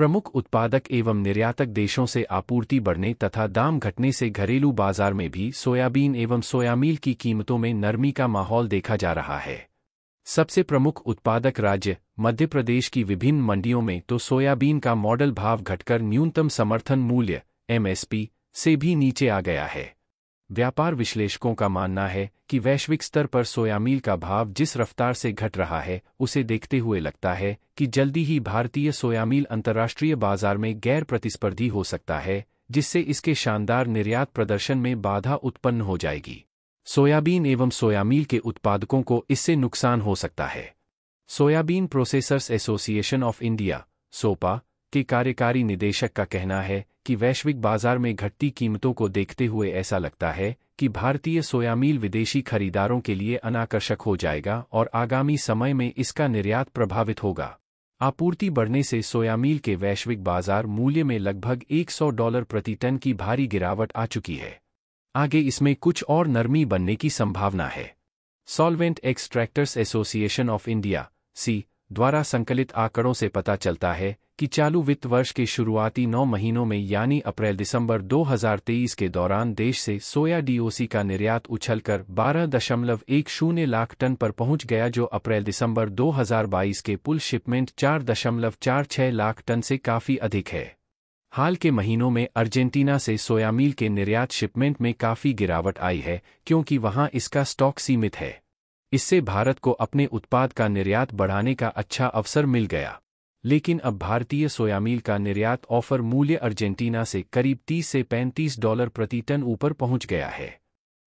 प्रमुख उत्पादक एवं निर्यातक देशों से आपूर्ति बढ़ने तथा दाम घटने से घरेलू बाजार में भी सोयाबीन एवं सोयामील की कीमतों में नरमी का माहौल देखा जा रहा है सबसे प्रमुख उत्पादक राज्य मध्य प्रदेश की विभिन्न मंडियों में तो सोयाबीन का मॉडल भाव घटकर न्यूनतम समर्थन मूल्य एमएसपी से भी नीचे आ गया है व्यापार विश्लेषकों का मानना है कि वैश्विक स्तर पर सोया मील का भाव जिस रफ्तार से घट रहा है उसे देखते हुए लगता है कि जल्दी ही भारतीय सोया मील अंतर्राष्ट्रीय बाजार में गैर प्रतिस्पर्धी हो सकता है जिससे इसके शानदार निर्यात प्रदर्शन में बाधा उत्पन्न हो जाएगी सोयाबीन एवं सोयामील के उत्पादकों को इससे नुकसान हो सकता है soybean processors association of India SOPA के कार्यकारी निदेशक का कहना है कि वैश्विक बाजार में घटती कीमतों को देखते हुए ऐसा लगता है कि भारतीय सोयामील विदेशी खरीदारों के लिए अनाकर्षक हो जाएगा और आगामी समय में इसका निर्यात प्रभावित होगा आपूर्ति बढ़ने से सोया मील के वैश्विक बाजार मूल्य में लगभग 100 डॉलर प्रति टन की भारी गिरावट आ चुकी है आगे इसमें कुछ और नरमी बनने की संभावना है solvent extractors association of India SEA द्वारा संकलित आंकड़ों से पता चलता है कि चालू वित्त वर्ष के शुरुआती नौ महीनों में यानी अप्रैल दिसंबर 2023 के दौरान देश से सोया डीओसी का निर्यात उछलकर बारह दशमलव एक शून्य लाख टन पर पहुंच गया जो अप्रैल दिसंबर 2022 के पुल शिपमेंट चार दशमलव चार छह लाख टन से काफ़ी अधिक है हाल के महीनों में अर्जेंटीना से सोयामील के निर्यात शिपमेंट में काफ़ी गिरावट आई है क्योंकि वहां इसका स्टॉक सीमित है इससे भारत को अपने उत्पाद का निर्यात बढ़ाने का अच्छा अवसर मिल गया लेकिन अब भारतीय सोयामील का निर्यात ऑफर मूल्य अर्जेंटीना से करीब 30 से 35 डॉलर प्रति टन ऊपर पहुंच गया है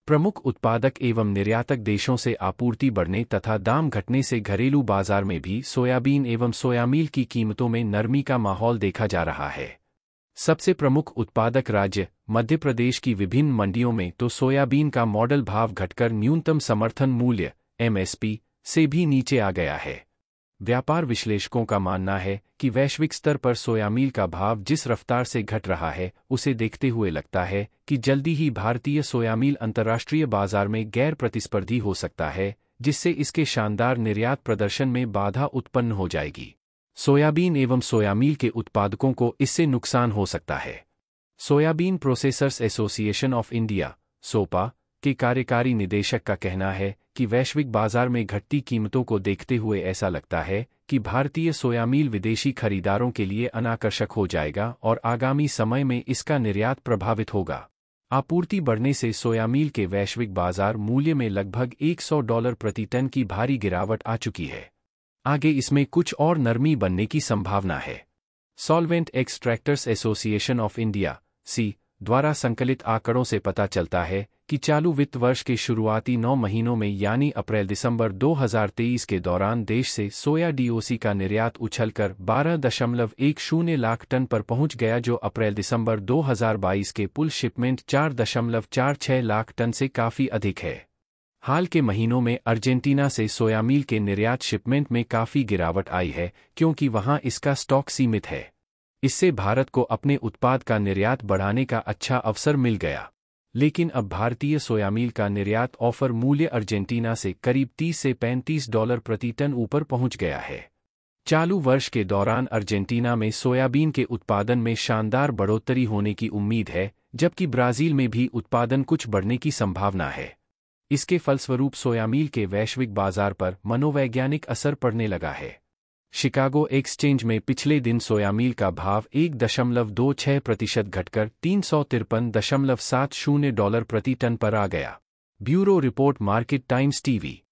प्रमुख उत्पादक एवं निर्यातक देशों से आपूर्ति बढ़ने तथा दाम घटने से घरेलू बाजार में भी सोयाबीन एवं सोयामील की कीमतों में नरमी का माहौल देखा जा रहा है सबसे प्रमुख उत्पादक राज्य मध्य प्रदेश की विभिन्न मंडियों में तो सोयाबीन का मॉडल भाव घटकर न्यूनतम समर्थन मूल्य एमएसपी से भी नीचे आ गया है व्यापार विश्लेषकों का मानना है कि वैश्विक स्तर पर सोया मील का भाव जिस रफ्तार से घट रहा है उसे देखते हुए लगता है कि जल्दी ही भारतीय सोया मील अंतर्राष्ट्रीय बाजार में गैर प्रतिस्पर्धी हो सकता है जिससे इसके शानदार निर्यात प्रदर्शन में बाधा उत्पन्न हो जाएगी सोयाबीन एवं सोयामील के उत्पादकों को इससे नुकसान हो सकता है soybean processors association of India SOPA के कार्यकारी निदेशक का कहना है कि वैश्विक बाजार में घटती कीमतों को देखते हुए ऐसा लगता है कि भारतीय सोयामील विदेशी खरीदारों के लिए अनाकर्षक हो जाएगा और आगामी समय में इसका निर्यात प्रभावित होगा आपूर्ति बढ़ने से सोया मील के वैश्विक बाजार मूल्य में लगभग 100 डॉलर प्रति टन की भारी गिरावट आ चुकी है आगे इसमें कुछ और नरमी बनने की संभावना है solvent extractors association of India SEA द्वारा संकलित आंकड़ों से पता चलता है कि चालू वित्त वर्ष के शुरुआती नौ महीनों में यानी अप्रैल दिसंबर 2023 के दौरान देश से सोया डीओसी का निर्यात उछलकर बारह दशमलव एक शून्य लाख टन पर पहुंच गया जो अप्रैल दिसंबर 2022 के पुल शिपमेंट चार दशमलव चार छह लाख टन से काफ़ी अधिक है हाल के महीनों में अर्जेंटीना से सोयामील के निर्यात शिपमेंट में काफ़ी गिरावट आई है क्योंकि वहां इसका स्टॉक सीमित है इससे भारत को अपने उत्पाद का निर्यात बढ़ाने का अच्छा अवसर मिल गया लेकिन अब भारतीय सोयामील का निर्यात ऑफर मूल्य अर्जेंटीना से करीब 30 से 35 डॉलर प्रति टन ऊपर पहुंच गया है चालू वर्ष के दौरान अर्जेंटीना में सोयाबीन के उत्पादन में शानदार बढ़ोतरी होने की उम्मीद है जबकि ब्राज़ील में भी उत्पादन कुछ बढ़ने की संभावना है इसके फलस्वरूप सोयामील के वैश्विक बाजार पर मनोवैज्ञानिक असर पड़ने लगा है शिकागो एक्सचेंज में पिछले दिन सोयामील का भाव एक दशमलव दो छह प्रतिशत घटकर तीन सौ तिरपन दशमलव सात शून्य डॉलर प्रति टन पर आ गया bureau report market times TV